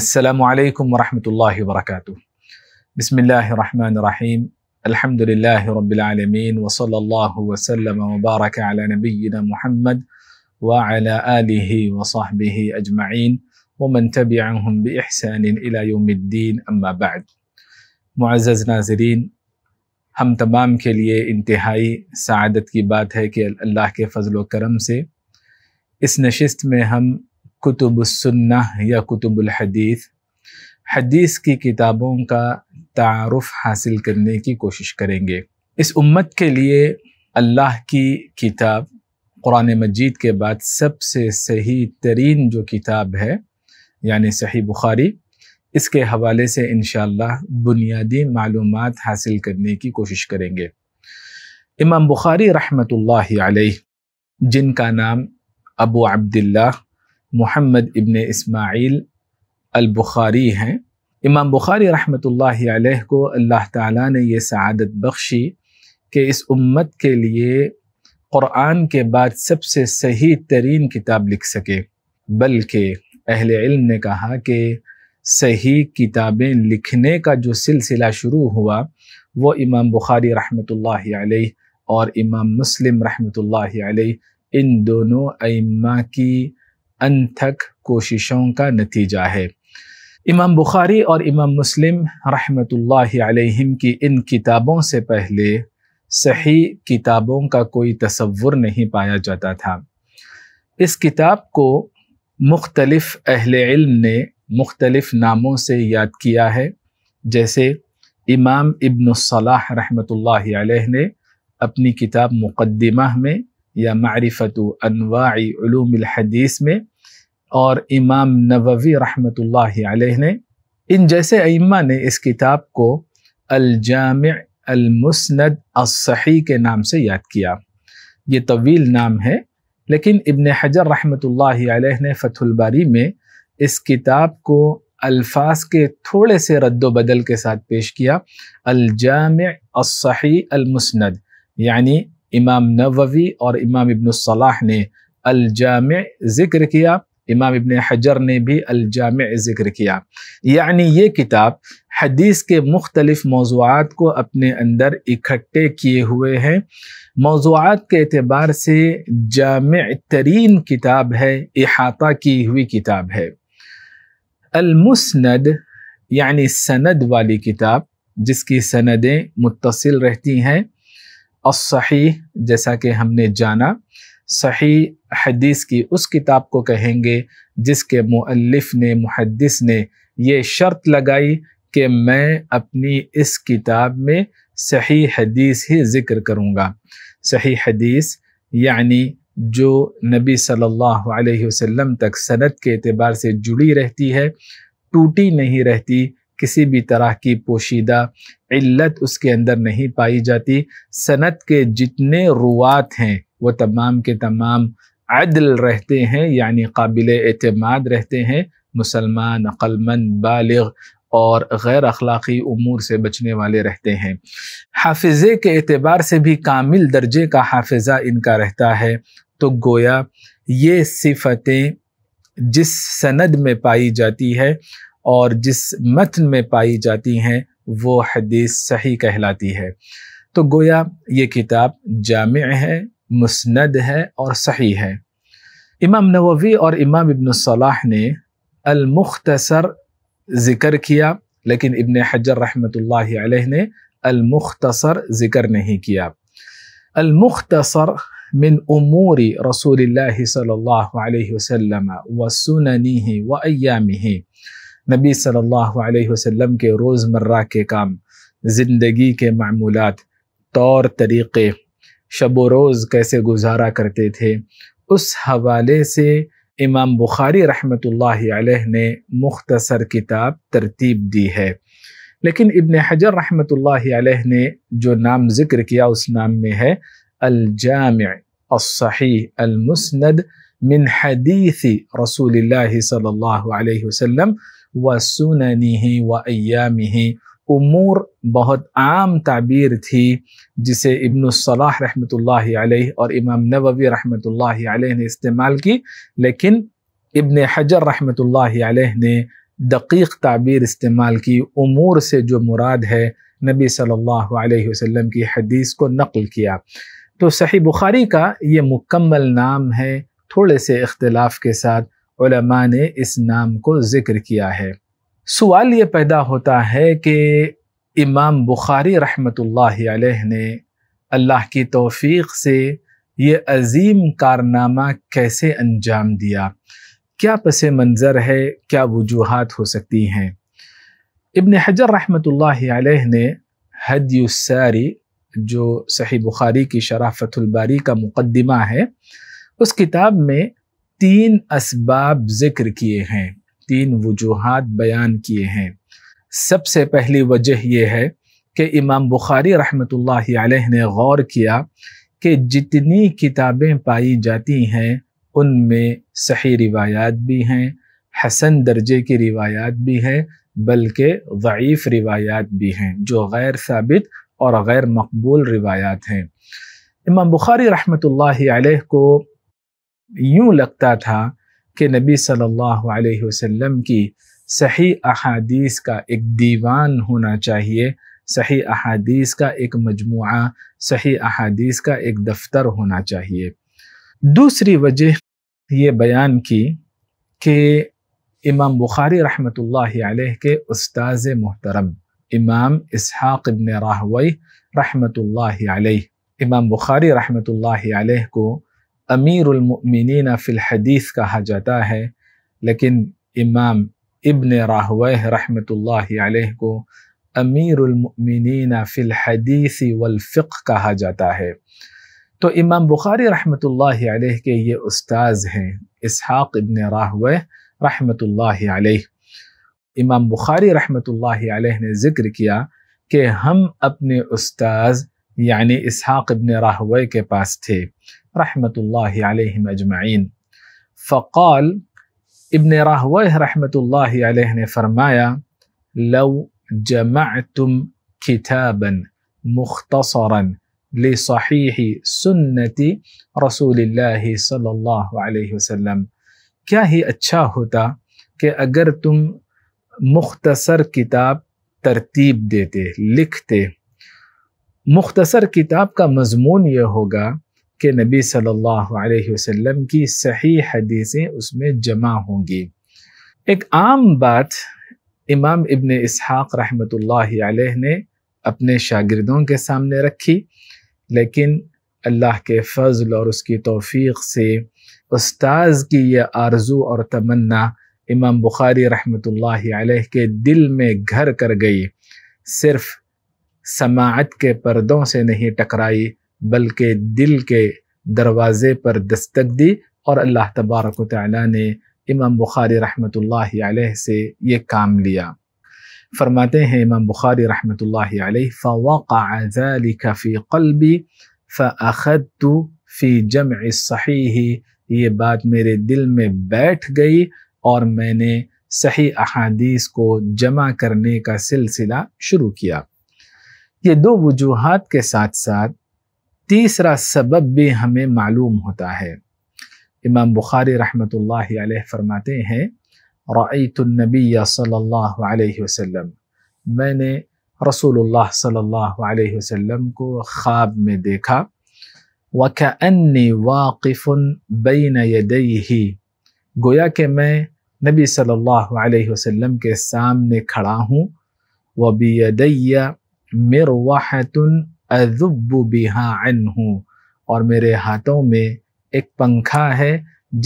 السلام عليكم ورحمة الله وبركاته بسم الله الرحمن الرحيم الحمد لله رب العالمين وصلى الله وسلم وبارك على نبينا محمد وعلى آله وصحبه أجمعين ومن تبعهم بإحسان إلى يوم الدين أما بعد معزز ناظرين ہم تمام کے لیے انتہائی سعادت کی بات ہے کہ اللہ کے فضل و کرم سے اس نشست میں ہم کتب السنہ یا کتب الحدیث حدیث کی کتابوں کا تعارف حاصل کرنے کی کوشش کریں گے اس امت کے لیے اللہ کی کتاب قرآن مجید کے بعد سب سے صحیح ترین جو کتاب ہے یعنی صحیح بخاری اس کے حوالے سے انشاءاللہ بنیادی معلومات حاصل کرنے کی کوشش کریں گے امام بخاری رحمۃ اللہ علیہ جن کا نام ابو عبداللہ محمد ابن اسماعیل البخاری ہیں امام بخاری رحمۃ اللہ علیہ کو اللہ تعالیٰ نے یہ سعادت بخشی کہ اس امت کے لیے قرآن کے بعد سب سے صحیح ترین کتاب لکھ سکے بلکہ اہل علم نے کہا کہ صحیح کتابیں لکھنے کا جو سلسلہ شروع ہوا وہ امام بخاری رحمۃ اللہ علیہ اور امام مسلم رحمۃ اللہ علیہ ان دونوں ائمہ کی انتھک کوششوں کا نتیجہ ہے امام بخاری اور امام مسلم رحمۃ اللہ علیہم کی ان کتابوں سے پہلے صحیح کتابوں کا کوئی تصور نہیں پایا جاتا تھا اس کتاب کو مختلف اہل علم نے مختلف ناموں سے یاد کیا ہے جیسے امام ابن الصلاح رحمۃ اللہ علیہ نے اپنی کتاب مقدمہ میں یا معرفت انواع علوم الحدیث میں اور امام نووی رحمۃ اللہ علیہ نے ان جیسے ائمہ نے اس کتاب کو الجامع المسند الصحی کے نام سے یاد کیا یہ طویل نام ہے لیکن ابن حجر رحمۃ اللہ علیہ نے فتح الباری میں اس کتاب کو الفاظ کے تھوڑے سے رد و بدل کے ساتھ پیش کیا الجامع الصحی المسند یعنی امام نووی اور امام ابن الصلاح نے الجامع ذکر کیا امام ابن حجر نے بھی الجامع ذکر کیا یعنی یہ کتاب حدیث کے مختلف موضوعات کو اپنے اندر اکٹھے کیے ہوئے ہیں موضوعات کے اعتبار سے جامع ترین کتاب ہے احاطہ کی ہوئی کتاب ہے المسند یعنی سند والی کتاب جس کی سندیں متصل رہتی ہیں الصحیح جیسا کہ ہم نے جانا صحیح حدیث کی اس کتاب کو کہیں گے جس کے مؤلف نے محدث نے یہ شرط لگائی کہ میں اپنی اس کتاب میں صحیح حدیث ہی ذکر کروں گا صحیح حدیث یعنی جو نبی صلی اللہ علیہ وسلم تک صنعت کے اعتبار سے جڑی رہتی ہے ٹوٹی نہیں رہتی کسی بھی طرح کی پوشیدہ علت اس کے اندر نہیں پائی جاتی صنعت کے جتنے روات ہیں وہ تمام کے تمام عدل رہتے ہیں یعنی قابل اعتماد رہتے ہیں مسلمان قلمن بالغ اور غیر اخلاقی امور سے بچنے والے رہتے ہیں حافظے کے اعتبار سے بھی کامل درجے کا حافظہ ان کا رہتا ہے تو گویا یہ صفتیں جس سند میں پائی جاتی ہے اور جس متن میں پائی جاتی ہیں وہ حدیث صحیح کہلاتی ہے تو گویا یہ کتاب جامع ہے مسند ہے اور صحیح ہے امام نووی اور امام ابن صلاح نے المختصر ذکر کیا لیکن ابن حجر رحمۃ اللہ علیہ نے المختصر ذکر نہیں کیا المختصر من امور رسول اللہ صلی اللہ علیہ وسلم و و ایامی نبی صلی اللہ علیہ وسلم کے روزمرہ کے کام زندگی کے معمولات طور طریقے شب و روز کیسے گزارا کرتے تھے اس حوالے سے امام بخاری رحمۃ اللہ علیہ نے مختصر کتاب ترتیب دی ہے لیکن ابن حجر رحمۃ اللہ علیہ نے جو نام ذکر کیا اس نام میں ہے الجامع الصحیح المسند من حدیث رسول اللہ صلی اللہ علیہ وسلم و سننی و ایامی امور بہت عام تعبیر تھی جسے ابن الصلاح اللہ رحمۃ اللہ علیہ اور امام نووی رحمۃ اللہ علیہ نے استعمال کی لیکن ابن حجر رحمۃ اللہ علیہ نے دقیق تعبیر استعمال کی امور سے جو مراد ہے نبی صلی اللہ علیہ وسلم کی حدیث کو نقل کیا تو صحیح بخاری کا یہ مکمل نام ہے تھوڑے سے اختلاف کے ساتھ علماء نے اس نام کو ذکر کیا ہے سوال یہ پیدا ہوتا ہے کہ امام بخاری رحمت اللہ علیہ نے اللہ کی توفیق سے یہ عظیم کارنامہ کیسے انجام دیا کیا پس منظر ہے کیا وجوہات ہو سکتی ہیں ابن حجر رحمۃ اللہ علیہ نے حدی الساری جو صحیح بخاری کی شرافت الباری کا مقدمہ ہے اس کتاب میں تین اسباب ذکر کیے ہیں تین وجوہات بیان کیے ہیں سب سے پہلی وجہ یہ ہے کہ امام بخاری رحمۃ اللہ علیہ نے غور کیا کہ جتنی کتابیں پائی جاتی ہیں ان میں صحیح روایات بھی ہیں حسن درجے کی روایات بھی ہیں بلکہ ضعیف روایات بھی ہیں جو غیر ثابت اور غیر مقبول روایات ہیں امام بخاری رحمۃ اللہ علیہ کو یوں لگتا تھا کہ نبی صلی اللہ علیہ وسلم کی صحیح احادیث کا ایک دیوان ہونا چاہیے صحیح احادیث کا ایک مجموعہ صحیح احادیث کا ایک دفتر ہونا چاہیے دوسری وجہ یہ بیان کی کہ امام بخاری رحمۃ اللہ علیہ کے استاذ محترم امام اسحاق ابن راہوی رحمۃ اللہ علیہ امام بخاری رحمۃ اللہ علیہ کو امیر المؤمنین فی الحدیث کہا جاتا ہے لیکن امام ابن راہویہ رحمۃ اللہ علیہ کو امیر المؤمنین فی الحدیث والفقہ کہا جاتا ہے تو امام بخاری رحمۃ اللہ علیہ کے یہ استاذ ہیں اسحاق ابن راہویہ رحمۃ اللہ علیہ امام بخاری رحمۃ اللہ علیہ نے ذکر کیا کہ ہم اپنے استاذ یعنی اسحاق ابن راہوے کے پاس تھے رحمة الله عليهم أجمعين فقال ابن راهويه رحمة الله عليه فرمايا لو جمعتم كتابا مختصرا لصحيح سنة رسول الله صلى الله عليه وسلم كاهي أتشاهتا اچھا کہ اگر تم مختصر کتاب ترتیب دیتے لکھتے مختصر کتاب کا مضمون یہ ہوگا کہ نبی صلی اللہ علیہ وسلم کی صحیح حدیثیں اس میں جمع ہوں گی ایک عام بات امام ابن اسحاق رحمۃ اللہ علیہ نے اپنے شاگردوں کے سامنے رکھی لیکن اللہ کے فضل اور اس کی توفیق سے استاذ کی یہ آرزو اور تمنا امام بخاری رحمۃ اللہ علیہ کے دل میں گھر کر گئی صرف سماعت کے پردوں سے نہیں ٹکرائی بلکہ دل کے دروازے پر دستک دی اور اللہ تبارک و تعالی نے امام بخاری رحمۃ اللہ علیہ سے یہ کام لیا فرماتے ہیں امام بخاری رحمۃ اللہ علیہ فوقع ذلك فی قلبی فت فی جمع الصحیح یہ بات میرے دل میں بیٹھ گئی اور میں نے صحیح احادیث کو جمع کرنے کا سلسلہ شروع کیا یہ دو وجوہات کے ساتھ ساتھ تیسرا سبب بھی ہمیں معلوم ہوتا ہے امام بخاری رحمۃ اللہ علیہ فرماتے ہیں رعیت النبی صلی اللہ علیہ وسلم میں نے رسول اللہ صلی اللہ علیہ وسلم کو خواب میں دیکھا وَكَأَنِّي وَاقِفٌ بَيْنَ يَدَيْهِ گویا کہ میں نبی صلی اللہ علیہ وسلم کے سامنے کھڑا ہوں وَبِيَدَيَّ مِرْوَحَةٌ اذب بہا عن ہوں اور میرے ہاتھوں میں ایک پنکھا ہے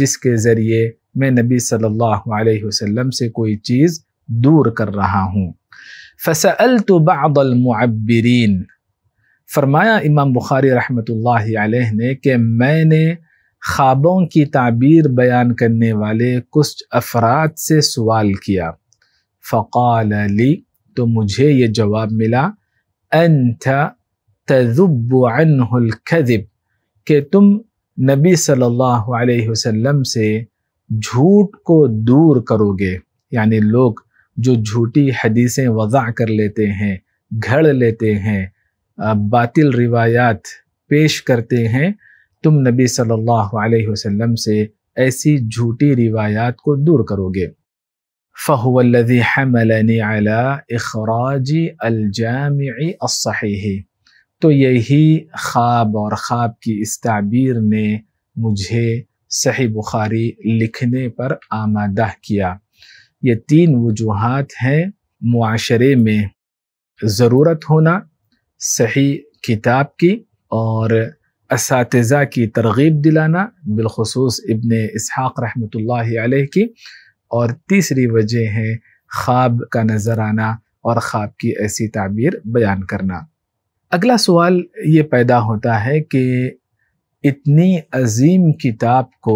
جس کے ذریعے میں نبی صلی اللہ علیہ وسلم سے کوئی چیز دور کر رہا ہوں فسألت بعض المعبرین فرمایا امام بخاری رحمۃ اللہ علیہ نے کہ میں نے خوابوں کی تعبیر بیان کرنے والے کچھ افراد سے سوال کیا فقال علی تو مجھے یہ جواب ملا انت تذب عنه الکذب کہ تم نبی صلی اللہ علیہ وسلم سے جھوٹ کو دور کرو گے یعنی لوگ جو جھوٹی حدیثیں وضع کر لیتے ہیں گھڑ لیتے ہیں باطل روایات پیش کرتے ہیں تم نبی صلی اللہ علیہ وسلم سے ایسی جھوٹی روایات کو دور کرو گے فہو الزم علا اخراجی الجامعی الحیح تو یہی خواب اور خواب کی اس تعبیر نے مجھے صحیح بخاری لکھنے پر آمادہ کیا یہ تین وجوہات ہیں معاشرے میں ضرورت ہونا صحیح کتاب کی اور اساتذہ کی ترغیب دلانا بالخصوص ابن اسحاق رحمۃ اللہ علیہ کی اور تیسری وجہ ہے خواب کا نظر آنا اور خواب کی ایسی تعبیر بیان کرنا اگلا سوال یہ پیدا ہوتا ہے کہ اتنی عظیم کتاب کو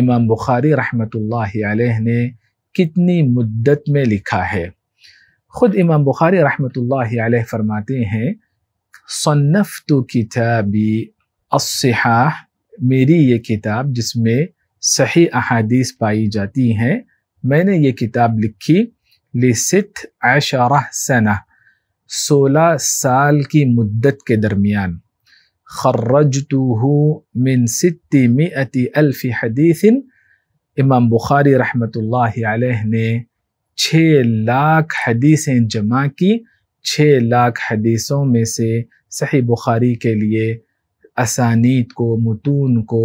امام بخاری رحمۃ اللہ علیہ نے کتنی مدت میں لکھا ہے خود امام بخاری رحمۃ اللہ علیہ فرماتے ہیں صنف تو کتابی الصحاح میری یہ کتاب جس میں صحیح احادیث پائی جاتی ہیں میں نے یہ کتاب لکھی لست عشرہ سنہ سولہ سال کی مدت کے درمیان خرجتوہو من ستی مئتی الف حدیث امام بخاری رحمۃ اللہ علیہ نے چھ لاکھ حدیثیں جمع کی چھ لاکھ حدیثوں میں سے صحیح بخاری کے لیے اسانیت کو متون کو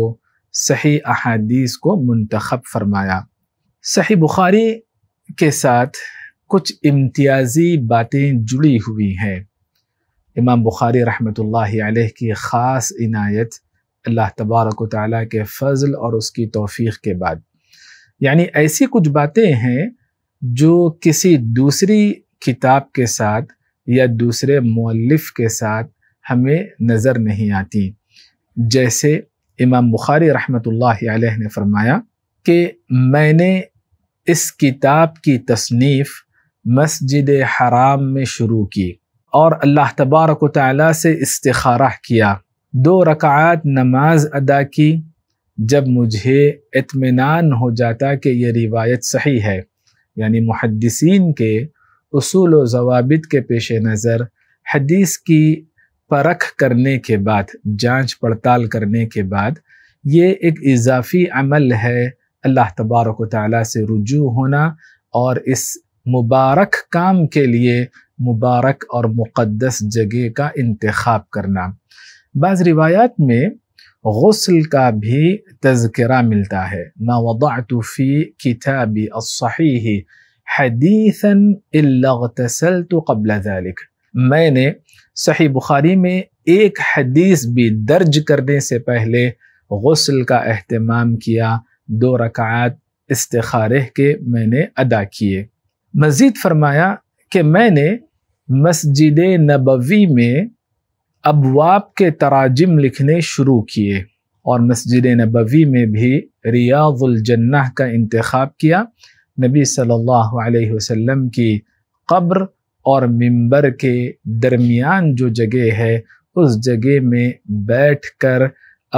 صحیح احادیث کو منتخب فرمایا صحیح بخاری کے ساتھ کچھ امتیازی باتیں جڑی ہوئی ہیں امام بخاری رحمۃ اللہ علیہ کی خاص عنایت اللہ تبارک و تعالیٰ کے فضل اور اس کی توفیق کے بعد یعنی ایسی کچھ باتیں ہیں جو کسی دوسری کتاب کے ساتھ یا دوسرے مؤلف کے ساتھ ہمیں نظر نہیں آتی جیسے امام بخاری رحمۃ اللہ علیہ نے فرمایا کہ میں نے اس کتاب کی تصنیف مسجد حرام میں شروع کی اور اللہ تبارک و تعالیٰ سے استخارہ کیا دو رکعات نماز ادا کی جب مجھے اطمینان ہو جاتا کہ یہ روایت صحیح ہے یعنی محدثین کے اصول و ضوابط کے پیش نظر حدیث کی پرکھ کرنے کے بعد جانچ پڑتال کرنے کے بعد یہ ایک اضافی عمل ہے اللہ تبارک و تعالیٰ سے رجوع ہونا اور اس مبارک کام کے لیے مبارک اور مقدس جگہ کا انتخاب کرنا بعض روایات میں غسل کا بھی تذکرہ ملتا ہے ما وضعت فی کتابی الصحیح حدیثا الا اغتسلت قبل ذلك میں نے صحیح بخاری میں ایک حدیث بھی درج کرنے سے پہلے غسل کا اہتمام کیا دو رکعات استخارہ کے میں نے ادا کیے مزید فرمایا کہ میں نے مسجد نبوی میں ابواب کے تراجم لکھنے شروع کیے اور مسجد نبوی میں بھی ریاض الجنہ کا انتخاب کیا نبی صلی اللہ علیہ وسلم کی قبر اور ممبر کے درمیان جو جگہ ہے اس جگہ میں بیٹھ کر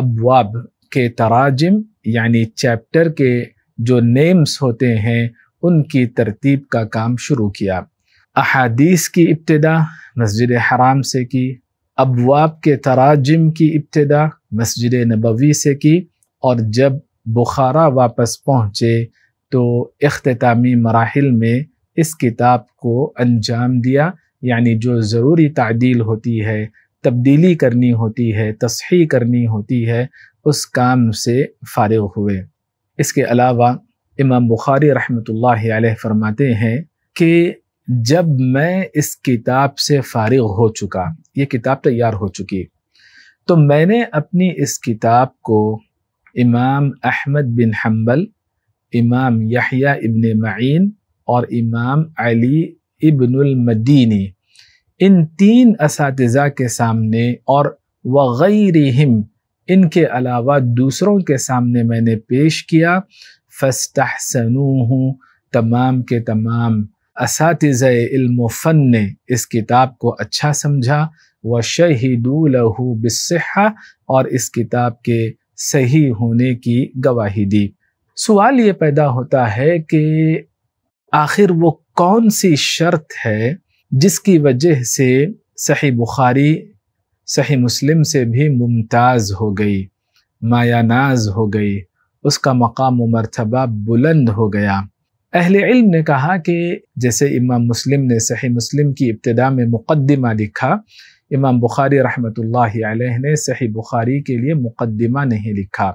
ابواب کے تراجم یعنی چیپٹر کے جو نیمز ہوتے ہیں ان کی ترتیب کا کام شروع کیا احادیث کی ابتدا مسجد حرام سے کی ابواب کے تراجم کی ابتدا مسجد نبوی سے کی اور جب بخارا واپس پہنچے تو اختتامی مراحل میں اس کتاب کو انجام دیا یعنی جو ضروری تعدیل ہوتی ہے تبدیلی کرنی ہوتی ہے تصحیح کرنی ہوتی ہے اس کام سے فارغ ہوئے اس کے علاوہ امام بخاری رحمۃ اللہ علیہ فرماتے ہیں کہ جب میں اس کتاب سے فارغ ہو چکا یہ کتاب تیار ہو چکی تو میں نے اپنی اس کتاب کو امام احمد بن حنبل امام یحییٰ ابن معین اور امام علی ابن المدینی ان تین اساتذہ کے سامنے اور وغیرہم ان کے علاوہ دوسروں کے سامنے میں نے پیش کیا فستا تمام کے تمام اساتذہ علم و فن نے اس کتاب کو اچھا سمجھا وہ شہید بصحہ اور اس کتاب کے صحیح ہونے کی گواہی دی سوال یہ پیدا ہوتا ہے کہ آخر وہ کون سی شرط ہے جس کی وجہ سے صحیح بخاری صحیح مسلم سے بھی ممتاز ہو گئی مایا ناز ہو گئی اس کا مقام و مرتبہ بلند ہو گیا اہل علم نے کہا کہ جیسے امام مسلم نے صحیح مسلم کی ابتدا میں مقدمہ لکھا امام بخاری رحمۃ اللہ علیہ نے صحیح بخاری کے لیے مقدمہ نہیں لکھا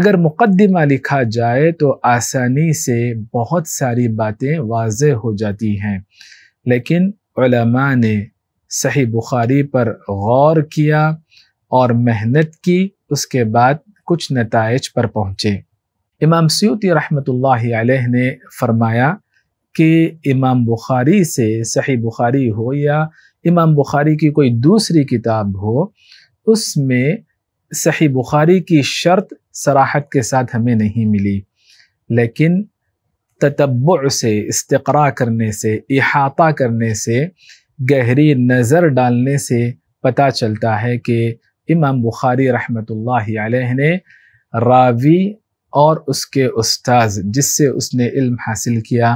اگر مقدمہ لکھا جائے تو آسانی سے بہت ساری باتیں واضح ہو جاتی ہیں لیکن علماء نے صحیح بخاری پر غور کیا اور محنت کی اس کے بعد کچھ نتائج پر پہنچے امام سیوتی رحمۃ اللہ علیہ نے فرمایا کہ امام بخاری سے صحیح بخاری ہو یا امام بخاری کی کوئی دوسری کتاب ہو اس میں صحیح بخاری کی شرط سراحت کے ساتھ ہمیں نہیں ملی لیکن تتبع سے استقرا کرنے سے احاطہ کرنے سے گہری نظر ڈالنے سے پتہ چلتا ہے کہ امام بخاری رحمۃ اللہ علیہ نے راوی اور اس کے استاذ جس سے اس نے علم حاصل کیا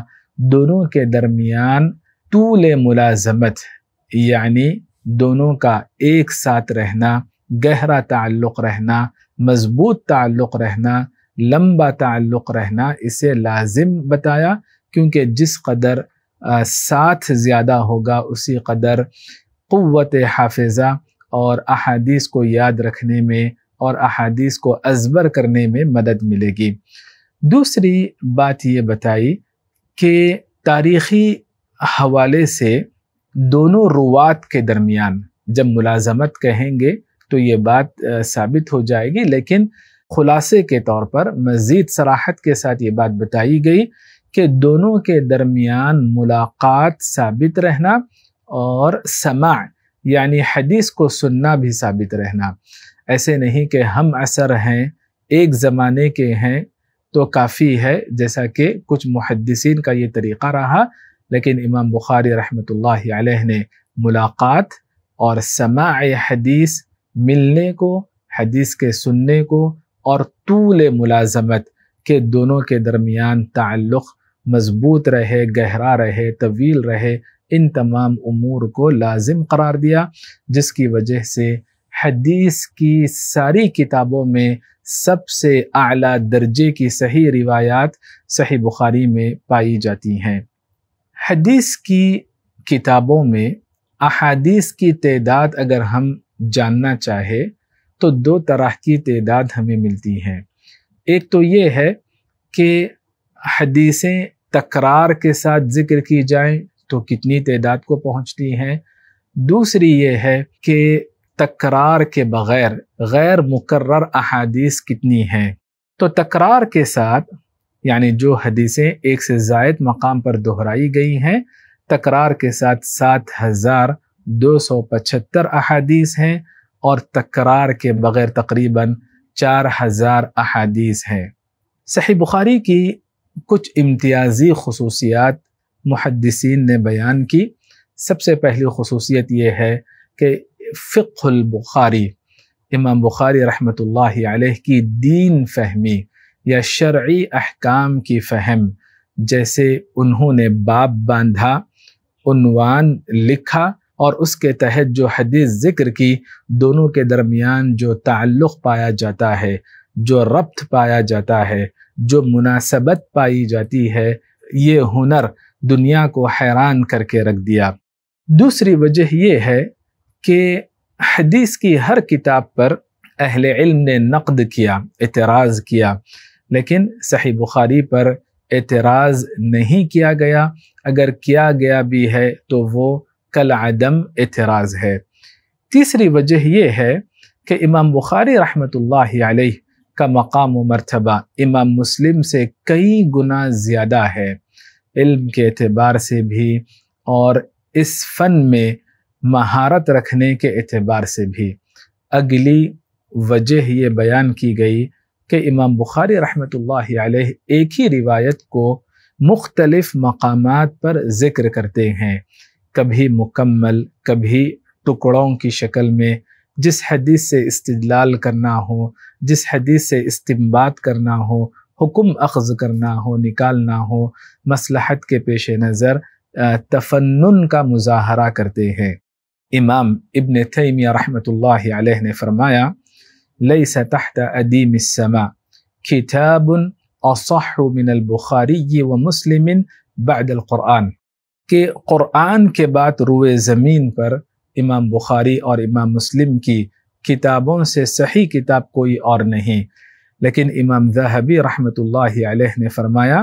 دونوں کے درمیان طول ملازمت یعنی دونوں کا ایک ساتھ رہنا گہرا تعلق رہنا مضبوط تعلق رہنا لمبا تعلق رہنا اسے لازم بتایا کیونکہ جس قدر ساتھ زیادہ ہوگا اسی قدر قوت حافظہ اور احادیث کو یاد رکھنے میں اور احادیث کو ازبر کرنے میں مدد ملے گی دوسری بات یہ بتائی کہ تاریخی حوالے سے دونوں روات کے درمیان جب ملازمت کہیں گے تو یہ بات ثابت ہو جائے گی لیکن خلاصے کے طور پر مزید صراحت کے ساتھ یہ بات بتائی گئی کہ دونوں کے درمیان ملاقات ثابت رہنا اور سماع یعنی حدیث کو سننا بھی ثابت رہنا ایسے نہیں کہ ہم اثر ہیں ایک زمانے کے ہیں تو کافی ہے جیسا کہ کچھ محدثین کا یہ طریقہ رہا لیکن امام بخاری رحمۃ اللہ علیہ نے ملاقات اور سماع حدیث ملنے کو حدیث کے سننے کو اور طول ملازمت کے دونوں کے درمیان تعلق مضبوط رہے گہرا رہے طویل رہے ان تمام امور کو لازم قرار دیا جس کی وجہ سے حدیث کی ساری کتابوں میں سب سے اعلیٰ درجے کی صحیح روایات صحیح بخاری میں پائی جاتی ہیں حدیث کی کتابوں میں احادیث کی تعداد اگر ہم جاننا چاہے تو دو طرح کی تعداد ہمیں ملتی ہیں ایک تو یہ ہے کہ حدیثیں تکرار کے ساتھ ذکر کی جائیں تو کتنی تعداد کو پہنچتی ہیں دوسری یہ ہے کہ تکرار کے بغیر غیر مقرر احادیث کتنی ہیں تو تکرار کے ساتھ یعنی جو حدیثیں ایک سے زائد مقام پر دہرائی گئی ہیں تکرار کے ساتھ سات ہزار دو سو پچہتر احادیث ہیں اور تکرار کے بغیر تقریباً چار ہزار احادیث ہیں صحیح بخاری کی کچھ امتیازی خصوصیات محدثین نے بیان کی سب سے پہلی خصوصیت یہ ہے کہ فقہ البخاری امام بخاری رحمۃ اللہ علیہ کی دین فہمی یا شرعی احکام کی فہم جیسے انہوں نے باب باندھا عنوان لکھا اور اس کے تحت جو حدیث ذکر کی دونوں کے درمیان جو تعلق پایا جاتا ہے جو ربط پایا جاتا ہے جو مناسبت پائی جاتی ہے یہ ہنر دنیا کو حیران کر کے رکھ دیا دوسری وجہ یہ ہے کہ حدیث کی ہر کتاب پر اہل علم نے نقد کیا اعتراض کیا لیکن صحیح بخاری پر اعتراض نہیں کیا گیا اگر کیا گیا بھی ہے تو وہ کل عدم اعتراض ہے تیسری وجہ یہ ہے کہ امام بخاری رحمۃ اللہ علیہ کا مقام و مرتبہ امام مسلم سے کئی گنا زیادہ ہے علم کے اعتبار سے بھی اور اس فن میں مہارت رکھنے کے اعتبار سے بھی اگلی وجہ یہ بیان کی گئی کہ امام بخاری رحمۃ اللہ علیہ ایک ہی روایت کو مختلف مقامات پر ذکر کرتے ہیں کبھی مکمل کبھی ٹکڑوں کی شکل میں جس حدیث سے استدلال کرنا ہو جس حدیث سے استمباد کرنا ہو حکم اخذ کرنا ہو نکالنا ہو مسلحت کے پیش نظر تفنن کا مظاہرہ کرتے ہیں امام ابن رحمۃ اللہ علیہ نے فرمایا تحت ادیم کتاب اصح من البخاری و مسلم بعد القرآن کہ قرآن کے بعد روئے زمین پر امام بخاری اور امام مسلم کی کتابوں سے صحیح کتاب کوئی اور نہیں لیکن امام ذہبی رحمۃ اللہ علیہ نے فرمایا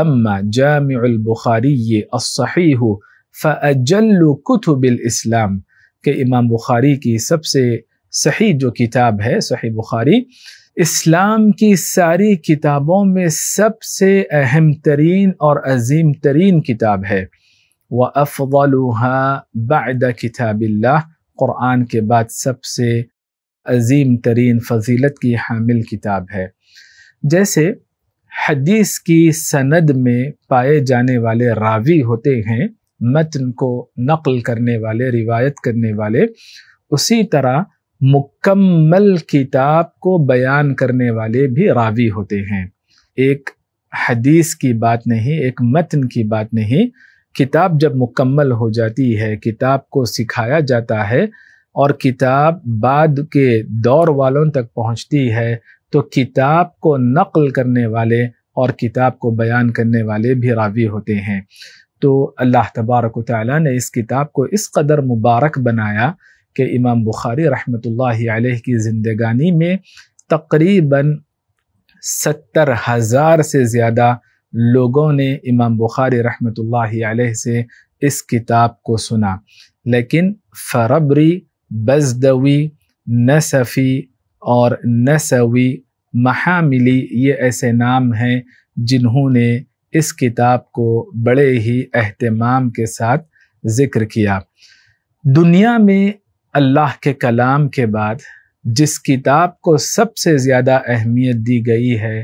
اما جامع البخاری الصحیح فاجل کتب الاسلام کہ امام بخاری کی سب سے صحیح جو کتاب ہے صحیح بخاری اسلام کی ساری کتابوں میں سب سے اہم ترین اور عظیم ترین کتاب ہے و افغلحا بعد کتاب اللہ قرآن کے بعد سب سے عظیم ترین فضیلت کی حامل کتاب ہے جیسے حدیث کی سند میں پائے جانے والے راوی ہوتے ہیں متن کو نقل کرنے والے روایت کرنے والے اسی طرح مکمل کتاب کو بیان کرنے والے بھی راوی ہوتے ہیں ایک حدیث کی بات نہیں ایک متن کی بات نہیں کتاب جب مکمل ہو جاتی ہے کتاب کو سکھایا جاتا ہے اور کتاب بعد کے دور والوں تک پہنچتی ہے تو کتاب کو نقل کرنے والے اور کتاب کو بیان کرنے والے بھی راوی ہوتے ہیں تو اللہ تبارک و تعالیٰ نے اس کتاب کو اس قدر مبارک بنایا کہ امام بخاری رحمۃ اللہ علیہ کی زندگانی میں تقریباً ستر ہزار سے زیادہ لوگوں نے امام بخاری رحمۃ اللہ علیہ سے اس کتاب کو سنا لیکن فربری بزدوی نصفی اور نصوی محاملی یہ ایسے نام ہیں جنہوں نے اس کتاب کو بڑے ہی اہتمام کے ساتھ ذکر کیا دنیا میں اللہ کے کلام کے بعد جس کتاب کو سب سے زیادہ اہمیت دی گئی ہے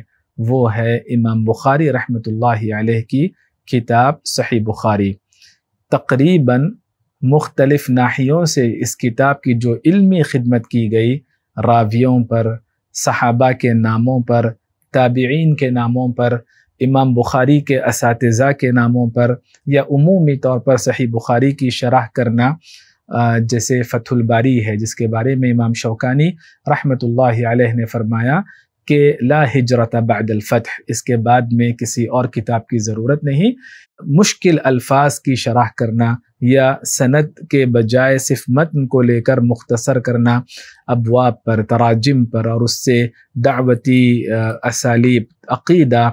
وہ ہے امام بخاری رحمۃ اللہ علیہ کی کتاب صحیح بخاری تقریباً مختلف ناحیوں سے اس کتاب کی جو علمی خدمت کی گئی راویوں پر صحابہ کے ناموں پر تابعین کے ناموں پر امام بخاری کے اساتذہ کے ناموں پر یا عمومی طور پر صحیح بخاری کی شرح کرنا جیسے فتح الباری ہے جس کے بارے میں امام شوکانی رحمۃ اللہ علیہ نے فرمایا کہ لا ہجرت بعد الفتح اس کے بعد میں کسی اور کتاب کی ضرورت نہیں مشکل الفاظ کی شرح کرنا یا سند کے بجائے صرف متن کو لے کر مختصر کرنا ابواب پر تراجم پر اور اس سے دعوتی اسالیب عقیدہ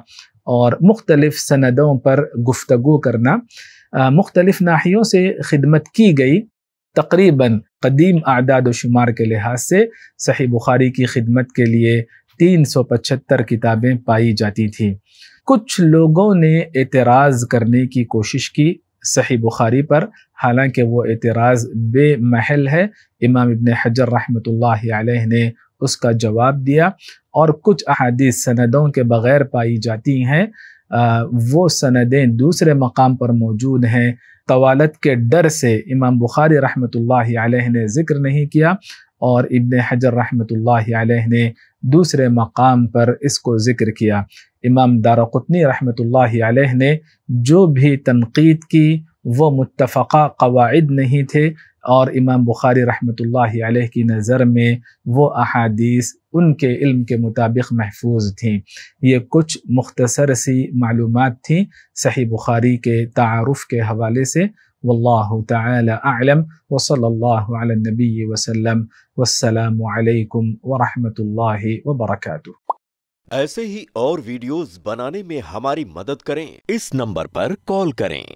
اور مختلف سندوں پر گفتگو کرنا مختلف ناحیوں سے خدمت کی گئی تقریباً قدیم اعداد و شمار کے لحاظ سے صحیح بخاری کی خدمت کے لیے تین سو پچہتر کتابیں پائی جاتی تھیں کچھ لوگوں نے اعتراض کرنے کی کوشش کی صحیح بخاری پر حالانکہ وہ اعتراض بے محل ہے امام ابن حجر رحمۃ اللہ علیہ نے اس کا جواب دیا اور کچھ احادیث سندوں کے بغیر پائی جاتی ہیں وہ سندیں دوسرے مقام پر موجود ہیں طوالت کے ڈر سے امام بخاری رحمۃ اللہ علیہ نے ذکر نہیں کیا اور ابن حجر رحمۃ اللہ علیہ نے دوسرے مقام پر اس کو ذکر کیا امام دار قطنی رحمۃ اللہ علیہ نے جو بھی تنقید کی وہ متفقہ قواعد نہیں تھے اور امام بخاری رحمۃ اللہ علیہ کی نظر میں وہ احادیث ان کے علم کے مطابق محفوظ تھیں یہ کچھ مختصر سی معلومات تھیں صحیح بخاری کے تعارف کے حوالے سے والله تعالى اعلم وصلى الله على النبي وسلم والسلام عليكم ورحمه الله وبركاته ऐसे ही और वीडियोस बनाने में हमारी मदद करें इस नंबर पर कॉल करें